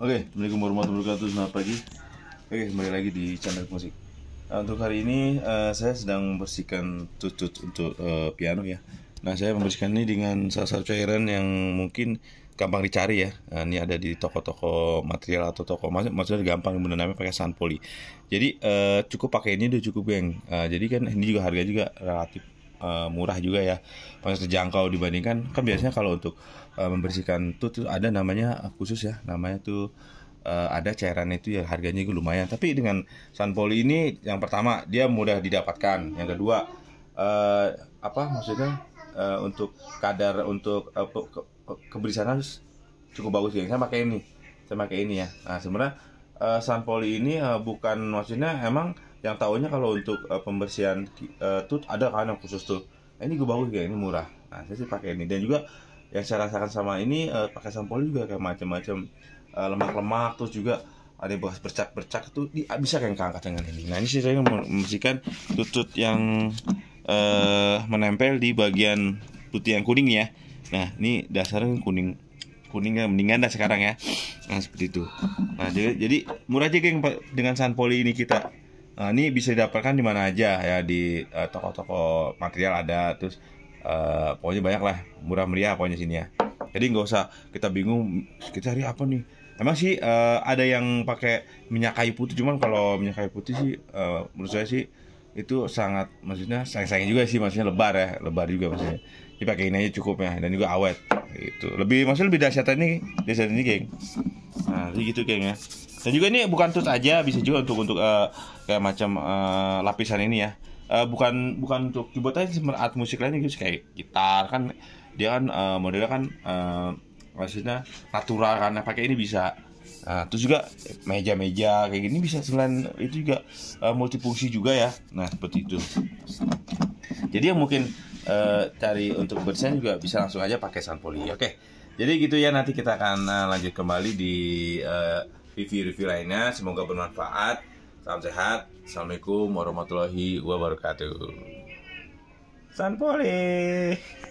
Oke, okay, Assalamualaikum warahmatullahi wabarakatuh, selamat pagi Oke, okay, kembali lagi di channel musik nah, Untuk hari ini, uh, saya sedang membersihkan tutut untuk uh, piano ya Nah, saya membersihkan ini dengan salah satu cairan yang mungkin gampang dicari ya nah, Ini ada di toko-toko material atau toko masuk Maksudnya gampang namanya pakai sanpoli Jadi, uh, cukup pakai ini udah cukup geng uh, Jadi kan ini juga harga juga relatif uh, murah juga ya paling terjangkau dibandingkan kan biasanya kalau untuk uh, membersihkan tuh, tuh ada namanya eh, khusus ya namanya tuh uh, ada cairan itu ya harganya itu lumayan tapi dengan Sanpoli ini yang pertama dia mudah didapatkan yang kedua uh, apa maksudnya uh, untuk kadar untuk uh, ke, ke, kebersihan harus cukup bagus ya saya pakai ini saya pakai ini ya nah sebenarnya uh, eh, Sanpoli ini uh, bukan maksudnya emang yang tahunya kalau untuk uh, pembersihan uh, tuh ada kan yang khusus tuh. Nah, ini gue bagus ya, ini murah. Nah, saya sih pakai ini dan juga yang saya rasakan sama ini uh, pakai Sanpoli juga kayak macam-macam uh, lemak-lemak terus juga ada bekas bercak-bercak tuh di, ah, bisa kayak keangkat dengan ini. Nah, ini sih saya membersihkan tutut yang uh, menempel di bagian putih yang kuning ya. Nah, ini dasarnya kuning kuningnya mendingan dah sekarang ya nah seperti itu nah jadi, jadi murah aja geng dengan sanpoli ini kita nah, ini bisa didapatkan di mana aja ya di toko eh, toko-toko material ada terus uh, pokoknya banyak lah murah meriah pokoknya sini ya jadi nggak usah kita bingung kita cari apa nih emang sih uh, ada yang pakai minyak kayu putih cuman kalau minyak kayu putih sih uh, menurut saya sih itu sangat maksudnya sayang-sayang juga sih maksudnya lebar ya lebar juga maksudnya dipakai ini aja cukup ya dan juga awet itu lebih maksudnya lebih dahsyat ini dahsyat ini geng nah jadi gitu geng ya dan juga ini bukan tut aja bisa juga untuk untuk uh, kayak macam uh, lapisan ini ya uh, bukan bukan untuk keyboard aja sebenarnya alat musik lainnya gitu kayak gitar kan dia kan uh, modelnya kan uh, maksudnya natural karena pakai ini bisa Nah, terus juga meja-meja kayak gini bisa selain itu juga uh, multifungsi juga ya. Nah, seperti itu. Jadi yang mungkin uh, cari untuk bersen juga bisa langsung aja pakai sanpoli. Oke. Okay. Jadi gitu ya nanti kita akan ah, lanjut kembali di eh, review-review lainnya. Semoga bermanfaat. Salam sehat. Assalamualaikum warahmatullahi wabarakatuh. Sanpoli.